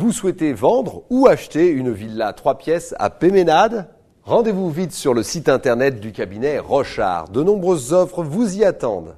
Vous souhaitez vendre ou acheter une villa 3 pièces à Péménade Rendez-vous vite sur le site internet du cabinet Rochard. De nombreuses offres vous y attendent.